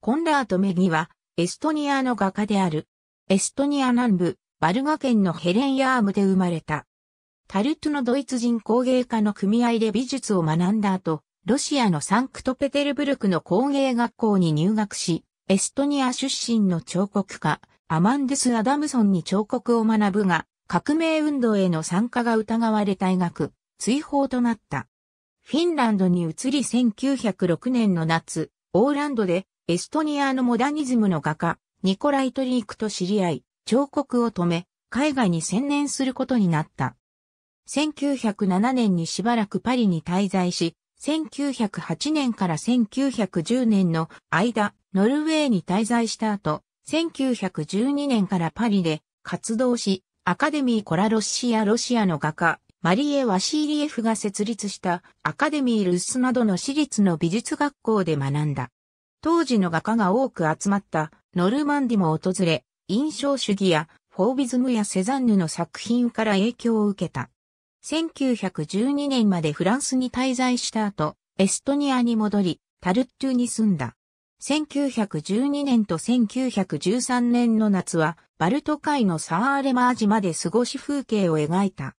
コンラート・メギは、エストニアの画家である。エストニア南部、バルガ県のヘレンヤームで生まれた。タルトのドイツ人工芸家の組合で美術を学んだ後、ロシアのサンクトペテルブルクの工芸学校に入学し、エストニア出身の彫刻家、アマンデス・アダムソンに彫刻を学ぶが、革命運動への参加が疑われ退学、追放となった。フィンランドに移り1906年の夏、オーランドでエストニアのモダニズムの画家、ニコライトリークと知り合い、彫刻を止め、海外に専念することになった。1907年にしばらくパリに滞在し、1908年から1910年の間、ノルウェーに滞在した後、1912年からパリで活動し、アカデミーコラロシアロシアの画家、マリエ・ワシーリエフが設立したアカデミー・ルッスなどの私立の美術学校で学んだ。当時の画家が多く集まったノルマンディも訪れ、印象主義やフォービズムやセザンヌの作品から影響を受けた。1912年までフランスに滞在した後、エストニアに戻り、タルットゥに住んだ。1912年と1913年の夏は、バルト海のサーレマージまで過ごし風景を描いた。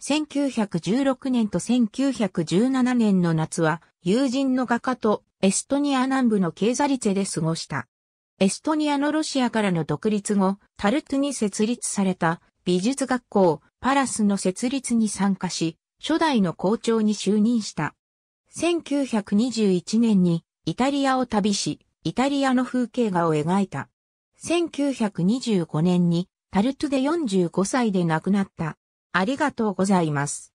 1916年と1917年の夏は、友人の画家とエストニア南部のケーザリツェで過ごした。エストニアのロシアからの独立後、タルトゥに設立された美術学校パラスの設立に参加し、初代の校長に就任した。1921年にイタリアを旅し、イタリアの風景画を描いた。1925年にタルトゥで45歳で亡くなった。ありがとうございます。